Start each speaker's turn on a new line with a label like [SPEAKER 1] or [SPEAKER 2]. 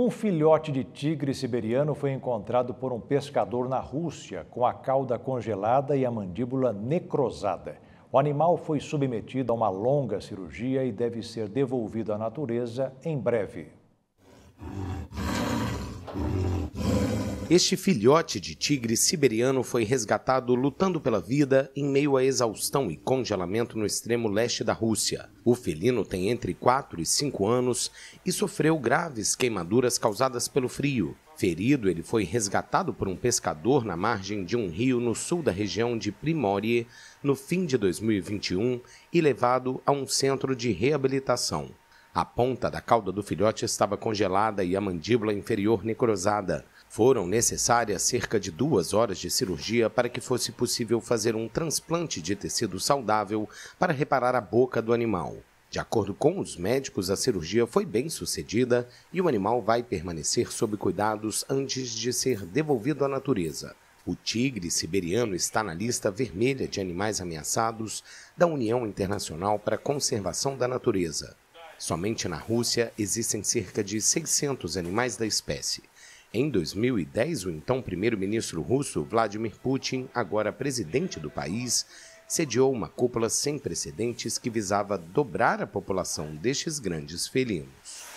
[SPEAKER 1] Um filhote de tigre siberiano foi encontrado por um pescador na Rússia, com a cauda congelada e a mandíbula necrosada. O animal foi submetido a uma longa cirurgia e deve ser devolvido à natureza em breve.
[SPEAKER 2] Este filhote de tigre siberiano foi resgatado lutando pela vida em meio à exaustão e congelamento no extremo leste da Rússia. O felino tem entre 4 e 5 anos e sofreu graves queimaduras causadas pelo frio. Ferido, ele foi resgatado por um pescador na margem de um rio no sul da região de Primorie no fim de 2021 e levado a um centro de reabilitação. A ponta da cauda do filhote estava congelada e a mandíbula inferior necrosada. Foram necessárias cerca de duas horas de cirurgia para que fosse possível fazer um transplante de tecido saudável para reparar a boca do animal. De acordo com os médicos, a cirurgia foi bem sucedida e o animal vai permanecer sob cuidados antes de ser devolvido à natureza. O tigre siberiano está na lista vermelha de animais ameaçados da União Internacional para a Conservação da Natureza. Somente na Rússia existem cerca de 600 animais da espécie. Em 2010, o então primeiro-ministro russo Vladimir Putin, agora presidente do país, sediou uma cúpula sem precedentes que visava dobrar a população destes grandes felinos.